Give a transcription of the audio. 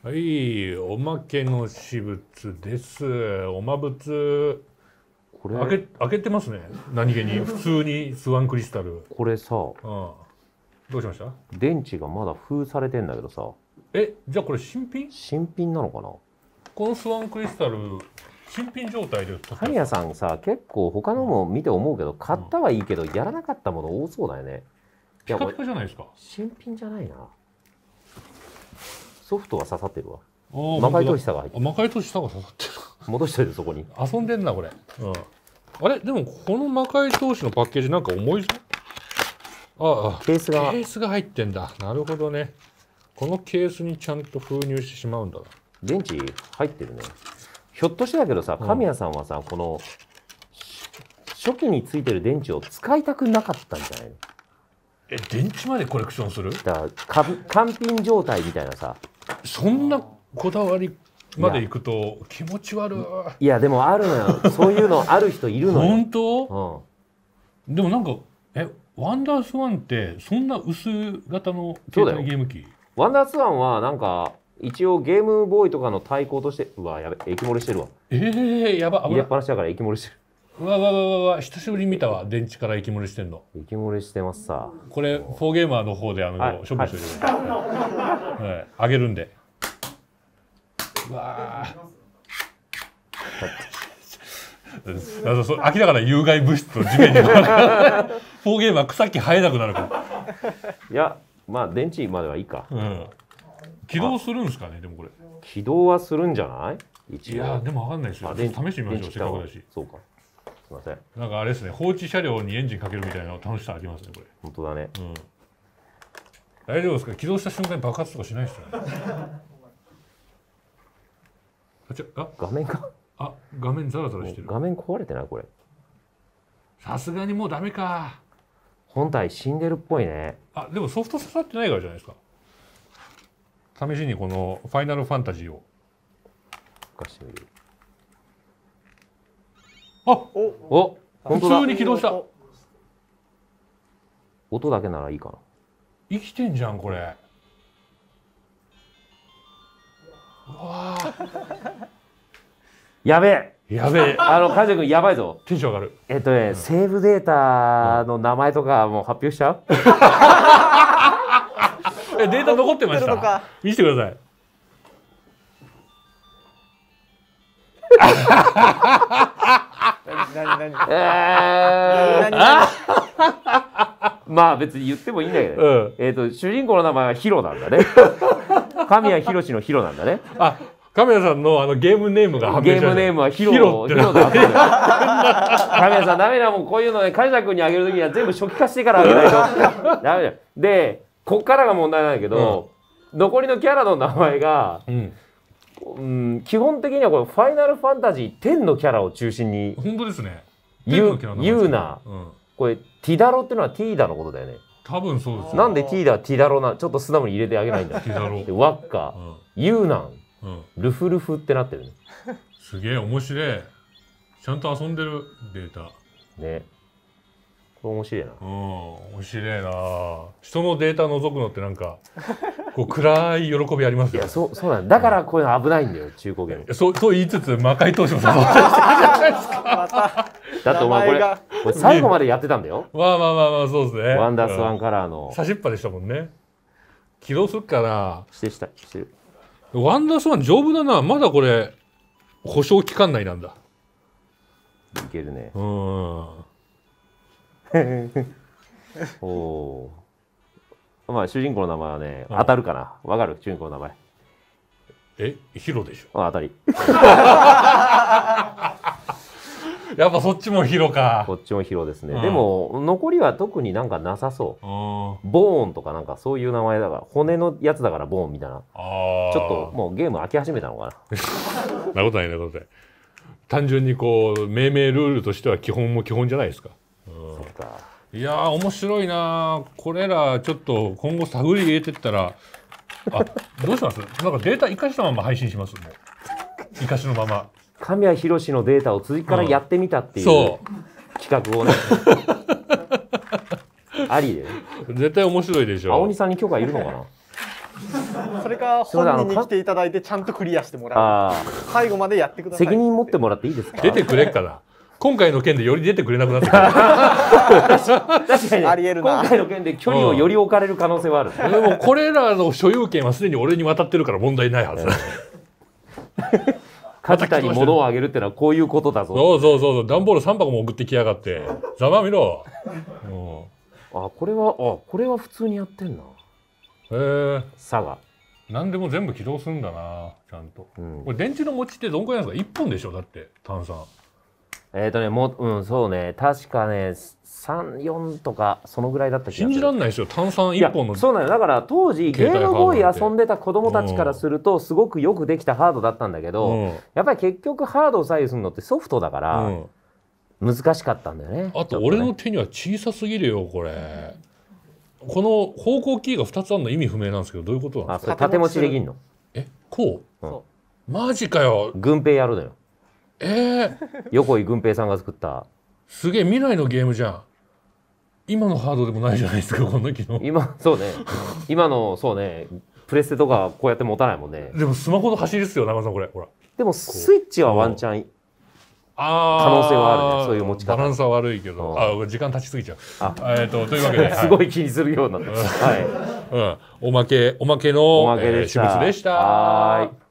はい、おまけの私物です。おまぶこれ開け開けてますね。何気に 普通にスワンクリスタル。これさ、うん、どうしました電池がまだ封されてんだけどさ。え、じゃあこれ新品新品なのかなこのスワンクリスタル新品状態で神谷さんさ結構他のも見て思うけど、うん、買ったはいいけどやらなかったもの多そうだよね。ピカピカじゃないですか。新品じゃないな。ソフトは刺さってるわ魔界投資さが入ってる魔界投資さが刺さってる戻しといてそこに遊んでんなこれ、うん、あれでもこの魔界投資のパッケージなんか重いぞああケースがケースが入ってんだなるほどねこのケースにちゃんと封入してしまうんだ電池入ってるねひょっとしてだけどさ神谷さんはさ、うん、この初期についてる電池を使いたくなかったんじゃないのえ電池までコレクションするだから 完品状態みたいなさそんなこだわりまで行くと気持ち悪いいやでもあるのよそういうのある人いるのよ本当、うん、でもなんかえワンダースワンってそんな薄型の携帯ゲーム機ワンダースワンはなんか一応ゲームボーイとかの対抗としてうわやべ液漏れしてるわええー、やばい入れっぱなしだから液漏れしてるうわわわわわ久しぶりに見たわ電池から息漏れしてんの息漏れしてますさこれフォーゲーマーの方であの処分してい、はい、あげるんでうわあ明 らかな有害物質の地面に フォーゲーマー草木生えなくなるからいやまあ電池まではいいか、うん、起動するんですかねでもこれ起動はするんじゃないいやでも分かんないですよ試してみましょうせっかくだしそうかすみませんなんかあれですね放置車両にエンジンかけるみたいな楽しさありますねこれ本当だね、うん、大丈夫ですか起動した瞬間に爆発とかしないですよねあちあ画面かあ画面ザラザラしてる画面壊れてないこれさすがにもうダメか本体死んでるっぽいねあでもソフト刺さってないからじゃないですか試しにこの「ファイナルファンタジーを」を動かしてみるあお普通に起動した音だけならいいかな生きてんじゃんこれわやべえやべえあの梶君やばいぞテンション上がるえっとね、うん、セーブデータの名前とかもう発表しちゃう えデータ残ってました見せてください 何何まあ別に言ってもいいんだけど、うん、えっ、と主人公の名前はヒロなんだね。神谷博のヒロなんだね。あ、神谷さんのあのゲームネームが判明ゲームネームはヒロヒロだったんだ神谷さんダメだもんこういうのね梶田君にあげる時には全部初期化してからあげないと。ダメだでこっからが問題なんだけど、うん、残りのキャラの名前が。うんうん基本的にはこのファイナルファンタジー10のキャラを中心に本当ですねユーナ、うこれティダロっていうのはティーダのことだよね多分そうですなんでティーダティダロなちょっと素直に入れてあげないんだ ティダロワッカ、うん、ユーナン、うん、ルフルフってなってるねすげえ面白いちゃんと遊んでるデータねこれ面白いなうん面白いな人のデータ覗くのってなんかこう暗い喜びありますよ。いやそうそうなんだからこういうの危ないんだよ中古ゲーム。そうそう言いつつ魔界投手もさ、そうじゃないですか。だってお前これこれ最後までやってたんだよ。まあまあまあまあそうですね。ワンダースワンカラーの。差しっぱでしたもんね。起動するから。してしたしてる。ワンダースワン丈夫だな。まだこれ保証期間内なんだ。いけるね。うん。おお。まあ、主人公の名前はね、当たるかな。わかる主人公の名前。え、ヒロでしょ。あ、当たり。やっぱそっちもヒロか。こっちもヒロですね。うんでも、残りは特になんかなさそう。ボーンとかなんかそういう名前だから、骨のやつだからボーンみたいな。あ。ちょっともうゲーム飽き始めたのかな。なことないなことない。単純にこう、命名ルールとしては基本も基本じゃないですか。そうかいやー面白いなこれらちょっと今後探り入れてったらあどうしますなんかデータ生かしたまま配信しますもう生かしのまま神谷博のデータを次からやってみたっていう、うん、企画をね ありで絶対面白いでしょ青鬼さんに許可いるのかなそれか本人に来ていただいてちゃんとクリアしてもらう最後までやってください責任持ってもらっていいですか出てくれっから今回の件でより出てくれなくなって確かに、ありえる今回の件で距離をより置かれる可能性はある、うん、でもこれらの所有権はすでに俺に渡ってるから問題ないはずだ梶田に物をあげるってのはこういうことだぞそうそうそうそう段ボール3箱も送ってきやがってざまみろ、うん、あこれはあこれは普通にやってんなへえ佐賀何でも全部起動するんだなちゃんと、うん、これ電池の持ちってどんくらいなんですか1本でしょだって炭酸えっ、ー、とね、もうん、そうね、確かね、3、4とか、そのぐらいだった気がする。信じられないですよ、炭酸1本の。そうなの、だから当時、ゲームボーイ遊んでた子供たちからすると、すごくよくできたハードだったんだけど、うん、やっぱり結局、ハードを左右するのってソフトだから、難しかったんだよね。うん、あと、俺の手には小さすぎるよ、これ。この方向キーが2つあるの意味不明なんですけど、どういうことなんですか縦持ちできんのえこう、うん、マジかよ。軍兵やるだよ。えー、横井軍平さんが作ったすげえ未来のゲームじゃん今のハードでもないじゃないですかこんな機能今そうね今のそうねプレステとかこうやって持たないもんねでもスマホの走りっすよ中さんこれほらでもスイッチはワンチャンあ可能性はあるねそういう持ち方バランスは悪いけど、うん、あ時間経ちすぎちゃうあ、えーと、というわけで すごい気にするようなはい、うん、おまけおまけのおまけでえー、私物でしたはい